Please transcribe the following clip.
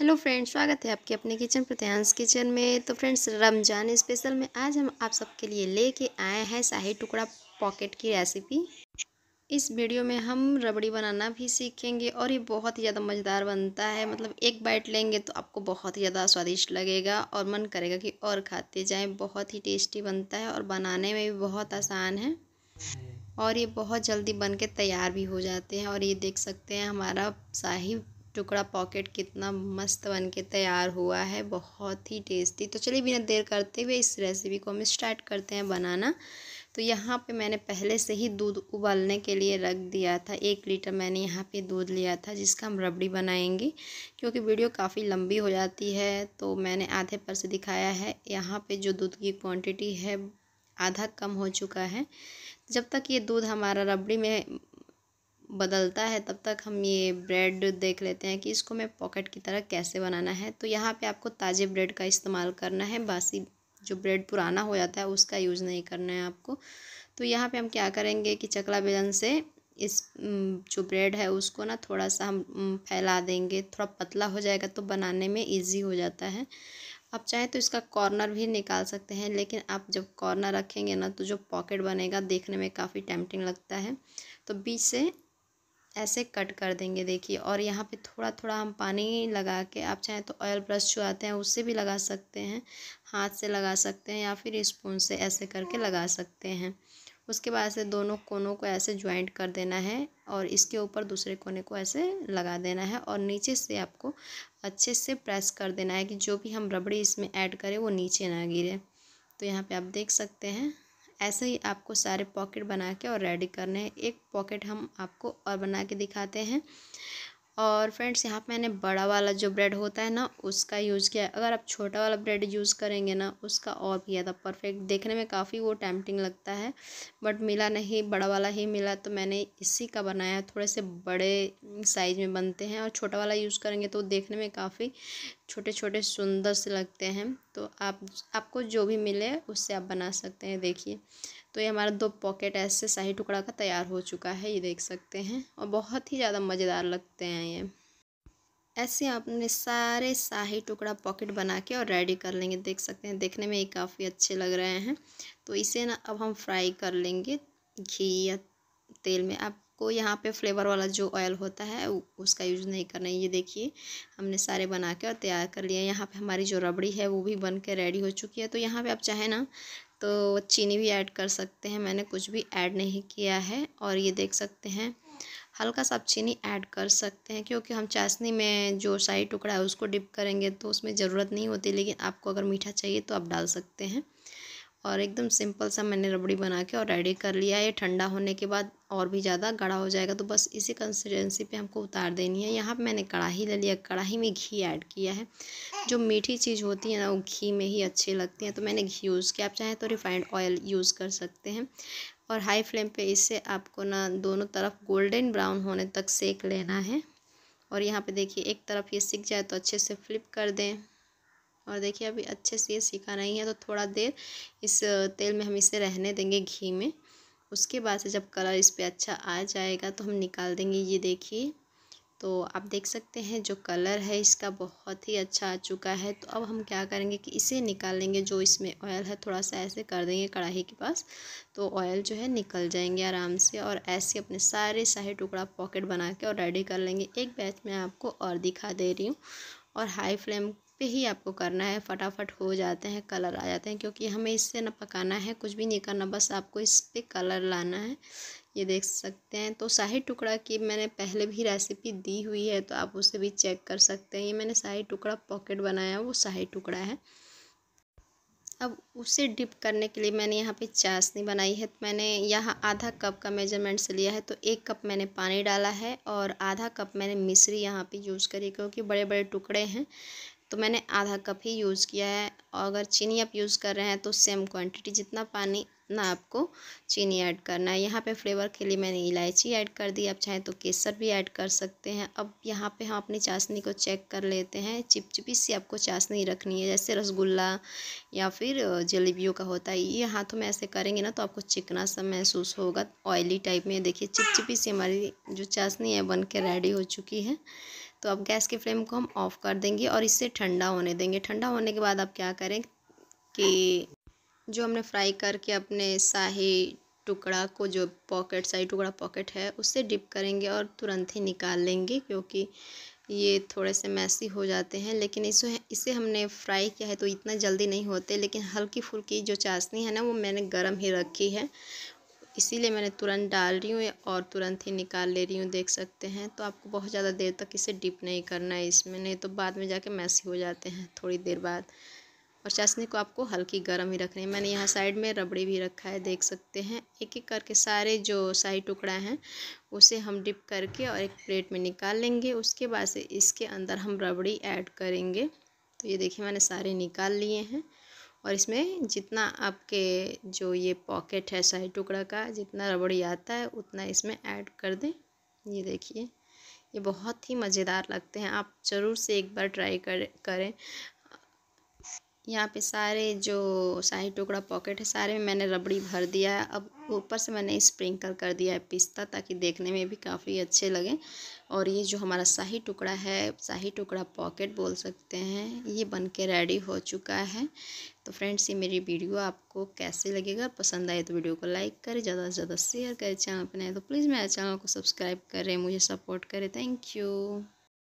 hello friends स्वागत है आपके अपने किचन प्रत्यांश किचन में तो फ्रेंड्स रमज़ान स्पेशल में आज हम आप सबके लिए लेके आए हैं शाही टुकड़ा पॉकेट की रेसिपी इस वीडियो में हम रबड़ी बनाना भी सीखेंगे और ये बहुत ही ज़्यादा मज़ेदार बनता है मतलब एक बाइट लेंगे तो आपको बहुत ही ज़्यादा स्वादिष्ट लगेगा और मन करेगा कि और खाते जाएँ बहुत ही टेस्टी बनता है और बनाने में भी बहुत आसान है और ये बहुत जल्दी बन के तैयार भी हो जाते हैं और ये देख सकते हैं हमारा शाही टुकड़ा पॉकेट कितना मस्त बन के तैयार हुआ है बहुत ही टेस्टी तो चलिए बिना देर करते हुए इस रेसिपी को हम स्टार्ट करते हैं बनाना तो यहाँ पे मैंने पहले से ही दूध उबालने के लिए रख दिया था एक लीटर मैंने यहाँ पे दूध लिया था जिसका हम रबड़ी बनाएंगे क्योंकि वीडियो काफ़ी लंबी हो जाती है तो मैंने आधे पर से दिखाया है यहाँ पर जो दूध की क्वान्टिटी है आधा कम हो चुका है जब तक ये दूध हमारा रबड़ी में बदलता है तब तक हम ये ब्रेड देख लेते हैं कि इसको मैं पॉकेट की तरह कैसे बनाना है तो यहाँ पे आपको ताज़े ब्रेड का इस्तेमाल करना है बासी जो ब्रेड पुराना हो जाता है उसका यूज़ नहीं करना है आपको तो यहाँ पे हम क्या करेंगे कि चकला बेलन से इस जो ब्रेड है उसको ना थोड़ा सा हम फैला देंगे थोड़ा पतला हो जाएगा तो बनाने में ईजी हो जाता है आप चाहें तो इसका कॉर्नर भी निकाल सकते हैं लेकिन आप जब कॉर्नर रखेंगे ना तो जो पॉकेट बनेगा देखने में काफ़ी टैम्पटिंग लगता है तो बीच से ऐसे कट कर देंगे देखिए और यहाँ पे थोड़ा थोड़ा हम पानी लगा के आप चाहें तो ऑयल ब्रश जो आते हैं उससे भी लगा सकते हैं हाथ से लगा सकते हैं या फिर स्पून से ऐसे करके लगा सकते हैं उसके बाद से दोनों कोनों को ऐसे ज्वाइंट कर देना है और इसके ऊपर दूसरे कोने को ऐसे लगा देना है और नीचे से आपको अच्छे से प्रेस कर देना है कि जो भी हम रबड़ी इसमें ऐड करें वो नीचे ना गिरे तो यहाँ पर आप देख सकते हैं ऐसे ही आपको सारे पॉकेट बना के और रेडी करने हैं एक पॉकेट हम आपको और बना के दिखाते हैं और फ्रेंड्स यहाँ पे मैंने बड़ा वाला जो ब्रेड होता है ना उसका यूज़ किया है अगर आप छोटा वाला ब्रेड यूज़ करेंगे ना उसका और भी ज़्यादा परफेक्ट देखने में काफ़ी वो टैम्पटिंग लगता है बट मिला नहीं बड़ा वाला ही मिला तो मैंने इसी का बनाया थोड़े से बड़े साइज़ में बनते हैं और छोटा वाला यूज़ करेंगे तो देखने में काफ़ी छोटे छोटे सुंदर से लगते हैं तो आप आपको जो भी मिले उससे आप बना सकते हैं देखिए तो ये हमारा दो पॉकेट ऐसे शाही टुकड़ा का तैयार हो चुका है ये देख सकते हैं और बहुत ही ज़्यादा मज़ेदार लगते हैं ये ऐसे आपने सारे शाही टुकड़ा पॉकेट बना के और रेडी कर लेंगे देख सकते हैं देखने में ये काफ़ी अच्छे लग रहे हैं तो इसे ना अब हम फ्राई कर लेंगे घी या तेल में आप आपको यहाँ पे फ्लेवर वाला जो ऑयल होता है उसका यूज़ नहीं करना है ये देखिए हमने सारे बना के और तैयार कर लिए यहाँ पे हमारी जो रबड़ी है वो भी बन के रेडी हो चुकी है तो यहाँ पे आप चाहे ना तो चीनी भी ऐड कर सकते हैं मैंने कुछ भी ऐड नहीं किया है और ये देख सकते हैं हल्का सा आप चीनी ऐड कर सकते हैं क्योंकि हम चाशनी में जो शाही टुकड़ा है उसको डिप करेंगे तो उसमें ज़रूरत नहीं होती लेकिन आपको अगर मीठा चाहिए तो आप डाल सकते हैं और एकदम सिंपल सा मैंने रबड़ी बना के और रेडी कर लिया है ये ठंडा होने के बाद और भी ज़्यादा गाढ़ा हो जाएगा तो बस इसी कंसिस्टेंसी पे हमको उतार देनी है यहाँ पे मैंने कढ़ाई ले लिया कढ़ाई में घी ऐड किया है जो मीठी चीज़ होती है ना वो घी में ही अच्छी लगती है तो मैंने घी यूज़ किया आप चाहें तो रिफाइंड ऑयल यूज़ कर सकते हैं और हाई फ्लेम पर इसे आपको ना दोनों तरफ गोल्डन ब्राउन होने तक सेक लेना है और यहाँ पर देखिए एक तरफ ये सीख जाए तो अच्छे से फ्लिप कर दें और देखिए अभी अच्छे से ये सीखा नहीं है तो थोड़ा देर इस तेल में हम इसे रहने देंगे घी में उसके बाद से जब कलर इस पर अच्छा आ जाएगा तो हम निकाल देंगे ये देखिए तो आप देख सकते हैं जो कलर है इसका बहुत ही अच्छा आ चुका है तो अब हम क्या करेंगे कि इसे निकाल लेंगे जो इसमें ऑयल है थोड़ा सा ऐसे कर देंगे कढ़ाई के पास तो ऑयल जो है निकल जाएंगे आराम से और ऐसे अपने सारे शाही टुकड़ा पॉकेट बना के और रेडी कर लेंगे एक बैच में आपको और दिखा दे रही हूँ और हाई फ्लेम पे ही आपको करना है फटाफट हो जाते हैं कलर आ जाते हैं क्योंकि हमें इससे ना पकाना है कुछ भी नहीं करना बस आपको इस पर कलर लाना है ये देख सकते हैं तो शाही टुकड़ा की मैंने पहले भी रेसिपी दी हुई है तो आप उसे भी चेक कर सकते हैं ये मैंने शाही टुकड़ा पॉकेट बनाया वो शाही टुकड़ा है अब उसे डिप करने के लिए मैंने यहाँ पे चाशनी बनाई है तो मैंने यहाँ आधा कप का मेजरमेंट से लिया है तो एक कप मैंने पानी डाला है और आधा कप मैंने मिश्री यहाँ पे यूज़ करी क्योंकि बड़े बड़े टुकड़े हैं तो मैंने आधा कप ही यूज़ किया है और अगर चीनी आप यूज़ कर रहे हैं तो सेम क्वांटिटी जितना पानी ना आपको चीनी ऐड करना है यहाँ पे फ्लेवर के लिए मैंने इलायची ऐड कर दी आप चाहें तो केसर भी ऐड कर सकते हैं अब यहाँ पे हम अपनी चाशनी को चेक कर लेते हैं चिपचिपी सी आपको चाशनी रखनी है जैसे रसगुल्ला या फिर जलेबियों का होता है ये हाथों में ऐसे करेंगे ना तो आपको चिकना सा महसूस होगा ऑयली टाइप में देखिए चिपचिपी सी हमारी जो चाशनी है बन के रेडी हो चुकी है तो अब गैस की फ्लेम को हम ऑफ़ कर देंगे और इससे ठंडा होने देंगे ठंडा होने के बाद आप क्या करें कि जो हमने फ्राई करके अपने शाही टुकड़ा को जो पॉकेट शाही टुकड़ा पॉकेट है उससे डिप करेंगे और तुरंत ही निकाल लेंगे क्योंकि ये थोड़े से मैसी हो जाते हैं लेकिन इसे इसे हमने फ्राई किया है तो इतना जल्दी नहीं होते लेकिन हल्की फुल्की जो चाशनी है ना वो मैंने गर्म ही रखी है इसीलिए मैंने तुरंत डाल रही हूँ और तुरंत ही निकाल ले रही हूँ देख सकते हैं तो आपको बहुत ज़्यादा देर तक इसे डिप नहीं करना है इसमें नहीं तो बाद में जाके मैसी हो जाते हैं थोड़ी देर बाद और चाशनी को आपको हल्की गर्म ही रखनी है मैंने यहाँ साइड में रबड़ी भी रखा है देख सकते हैं एक एक करके सारे जो शाही टुकड़ा हैं उसे हम डिप करके और एक प्लेट में निकाल लेंगे उसके बाद से इसके अंदर हम रबड़ी ऐड करेंगे तो ये देखिए मैंने सारे निकाल लिए हैं और इसमें जितना आपके जो ये पॉकेट है शाही टुकड़ा का जितना रबड़ी आता है उतना इसमें ऐड कर दें ये देखिए ये बहुत ही मज़ेदार लगते हैं आप ज़रूर से एक बार ट्राई कर करें यहाँ पे सारे जो शाही टुकड़ा पॉकेट है सारे में मैंने रबड़ी भर दिया है अब ऊपर से मैंने स्प्रिंकल कर दिया है पिस्ता ताकि देखने में भी काफ़ी अच्छे लगे और ये जो हमारा शाही टुकड़ा है शाही टुकड़ा पॉकेट बोल सकते हैं ये बन के रेडी हो चुका है तो फ्रेंड्स ये मेरी वीडियो आपको कैसे लगेगा पसंद आए तो वीडियो को लाइक करें ज़्यादा से ज़्यादा शेयर करें चैनल पर नए तो प्लीज़ मेरे चैनल को सब्सक्राइब करें मुझे सपोर्ट करें थैंक यू